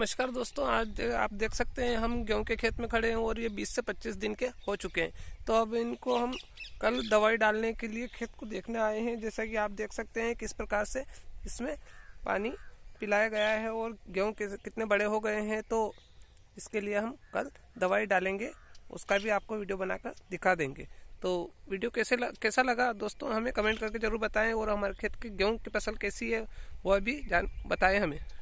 नमस्कार दोस्तों आज आप देख सकते हैं हम गेहूं के खेत में खड़े हैं और ये 20 से 25 दिन के हो चुके हैं तो अब इनको हम कल दवाई डालने के लिए खेत को देखने आए हैं जैसा कि आप देख सकते हैं किस प्रकार से इसमें पानी पिलाया गया है और गेहूं कितने बड़े हो गए हैं तो इसके लिए हम कल दवाई डालेंगे उसका भी आपको वीडियो बनाकर दिखा देंगे तो वीडियो कैसे कैसा लगा दोस्तों हमें कमेंट करके ज़रूर बताएँ और हमारे खेत की गेहूँ की फसल कैसी है वह भी जान बताएँ हमें